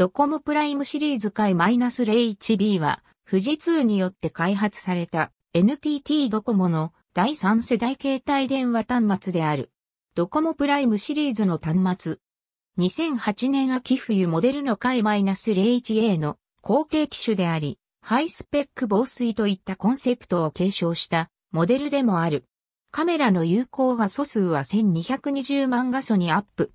ドコモプライムシリーズ回 -01B は、富士通によって開発された NTT ドコモの第三世代携帯電話端末である。ドコモプライムシリーズの端末。2008年秋冬モデルの回 -01A の後継機種であり、ハイスペック防水といったコンセプトを継承したモデルでもある。カメラの有効画素数は1220万画素にアップ。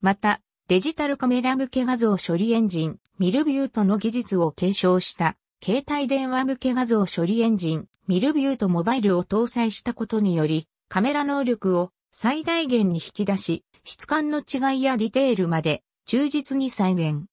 また、デジタルカメラ向け画像処理エンジン、ミルビュートの技術を継承した、携帯電話向け画像処理エンジン、ミルビュートモバイルを搭載したことにより、カメラ能力を最大限に引き出し、質感の違いやディテールまで忠実に再現。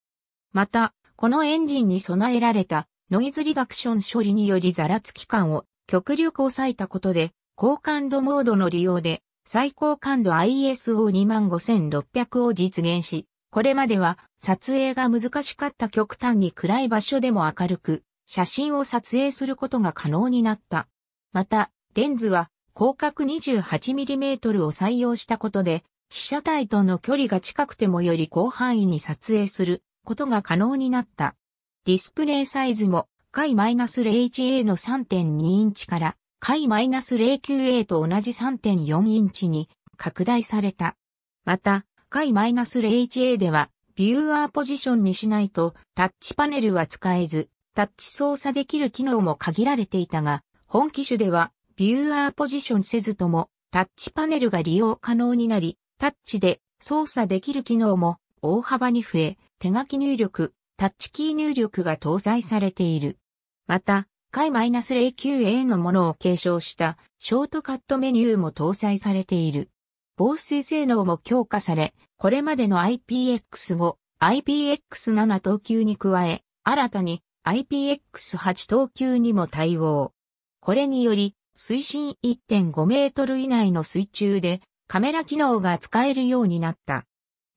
また、このエンジンに備えられたノイズリダクション処理によりザラつき感を極力抑えたことで、高感度モードの利用で最高感度 ISO25600 を実現し、これまでは撮影が難しかった極端に暗い場所でも明るく、写真を撮影することが可能になった。また、レンズは広角 28mm を採用したことで、被写体との距離が近くてもより広範囲に撮影することが可能になった。ディスプレイサイズも、ス -0HA の3.2インチから、ス -0QA と同じ3.4インチに拡大された。また、回マイ -0HA では、ビューアーポジションにしないと、タッチパネルは使えず、タッチ操作できる機能も限られていたが、本機種では、ビューアーポジションせずとも、タッチパネルが利用可能になり、タッチで操作できる機能も大幅に増え、手書き入力、タッチキー入力が搭載されている。また、回 -09A のものを継承したショートカットメニューも搭載されている。防水性能も強化され、これまでの IPX5、IPX7 等級に加え、新たに IPX8 等級にも対応。これにより、水深1.5メートル以内の水中でカメラ機能が使えるようになった。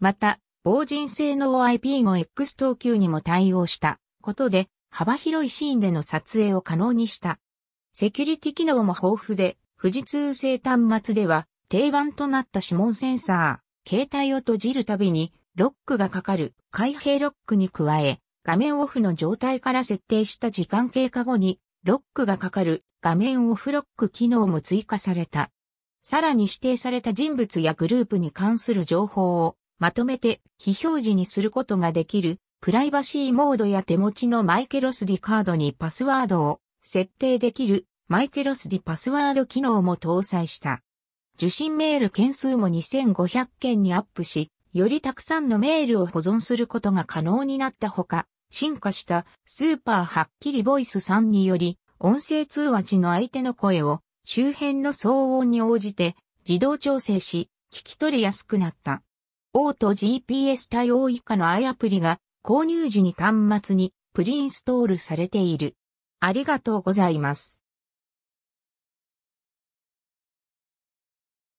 また、防塵性能 IP5X 等級にも対応したことで、幅広いシーンでの撮影を可能にした。セキュリティ機能も豊富で、富士通製端末では、定番となった指紋センサー、携帯を閉じるたびに、ロックがかかる開閉ロックに加え、画面オフの状態から設定した時間経過後に、ロックがかかる画面オフロック機能も追加された。さらに指定された人物やグループに関する情報をまとめて非表示にすることができるプライバシーモードや手持ちのマイケロスディカードにパスワードを設定できるマイケロスディパスワード機能も搭載した。受信メール件数も2500件にアップし、よりたくさんのメールを保存することが可能になったほか、進化したスーパーはっきりボイス3により、音声通話時の相手の声を周辺の騒音に応じて自動調整し、聞き取りやすくなった。オート GPS 対応以下の i アプリが購入時に端末にプリインストールされている。ありがとうございます。